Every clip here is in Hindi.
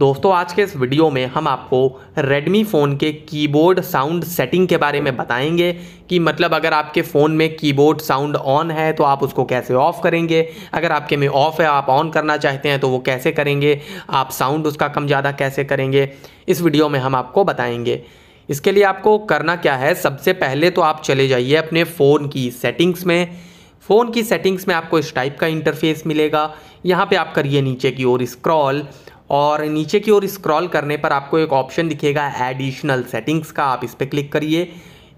दोस्तों आज के इस वीडियो में हम आपको Redmi फ़ोन के कीबोर्ड साउंड सेटिंग के बारे में बताएंगे कि मतलब अगर आपके फ़ोन में कीबोर्ड साउंड ऑन है तो आप उसको कैसे ऑफ़ करेंगे अगर आपके में ऑफ़ है आप ऑन करना चाहते हैं तो वो कैसे करेंगे आप साउंड उसका कम ज़्यादा कैसे करेंगे इस वीडियो में हम आपको बताएंगे इसके लिए आपको करना क्या है सबसे पहले तो आप चले जाइए अपने फ़ोन की सेटिंग्स में फ़ोन की सेटिंग्स में आपको इस टाइप का इंटरफेस मिलेगा यहाँ पे आप करिए नीचे की ओर स्क्रॉल और नीचे की ओर स्क्रॉल करने पर आपको एक ऑप्शन दिखेगा एडिशनल सेटिंग्स का आप इस पर क्लिक करिए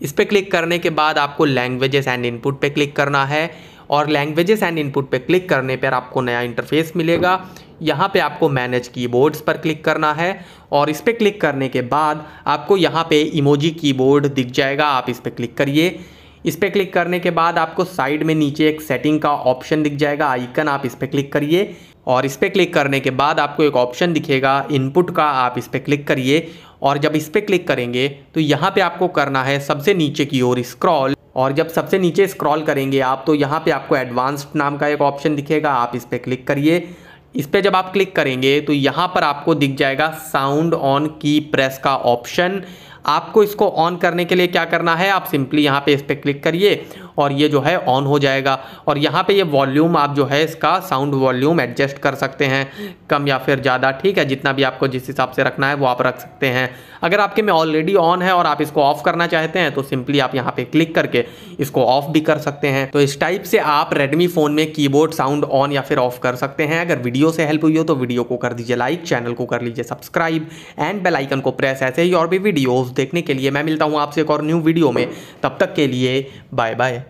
इस पर क्लिक करने के बाद आपको लैंग्वेजेस एंड इनपुट पे क्लिक करना है और लैंग्वेजेस एंड इनपुट पे क्लिक करने पर आपको नया इंटरफेस मिलेगा यहाँ पे आपको मैनेज कीबोर्ड्स पर क्लिक करना है और इस पर क्लिक करने के बाद आपको यहाँ पे इमोजी कीबोर्ड दिख जाएगा आप इस पर क्लिक करिए इस पर क्लिक करने के बाद आपको साइड में नीचे एक सेटिंग का ऑप्शन दिख जाएगा आइकन आप इस पर क्लिक करिए और इस पर क्लिक करने के बाद आपको एक ऑप्शन दिखेगा इनपुट का आप इस पर क्लिक करिए और जब इस पर क्लिक करेंगे तो यहाँ पे आपको करना है सबसे नीचे की ओर स्क्रॉल और जब सबसे नीचे स्क्रॉल करेंगे आप तो यहाँ पे आपको एडवांस्ड नाम का एक ऑप्शन दिखेगा आप इस पर क्लिक करिए इस पर जब आप क्लिक करेंगे तो यहाँ पर आपको दिख जाएगा साउंड ऑन की प्रेस का ऑप्शन आपको इसको ऑन करने के लिए क्या करना है आप सिंपली यहाँ पे इस पर क्लिक करिए और ये जो है ऑन हो जाएगा और यहाँ पे ये वॉल्यूम आप जो है इसका साउंड वॉल्यूम एडजस्ट कर सकते हैं कम या फिर ज़्यादा ठीक है जितना भी आपको जिस हिसाब से रखना है वो आप रख सकते हैं अगर आपके में ऑलरेडी ऑन है और आप इसको ऑफ करना चाहते हैं तो सिंपली आप यहाँ पे क्लिक करके इसको ऑफ भी कर सकते हैं तो इस टाइप से आप रेडमी फ़ोन में कीबोर्ड साउंड ऑन या फिर ऑफ कर सकते हैं अगर वीडियो से हेल्प हुई हो तो वीडियो को कर दीजिए लाइक चैनल को कर लीजिए सब्सक्राइब एंड बेलाइकन को प्रेस ऐसे ही और भी वीडियोज़ देखने के लिए मैं मिलता हूँ आपसे एक और न्यू वीडियो में तब तक के लिए बाय बाय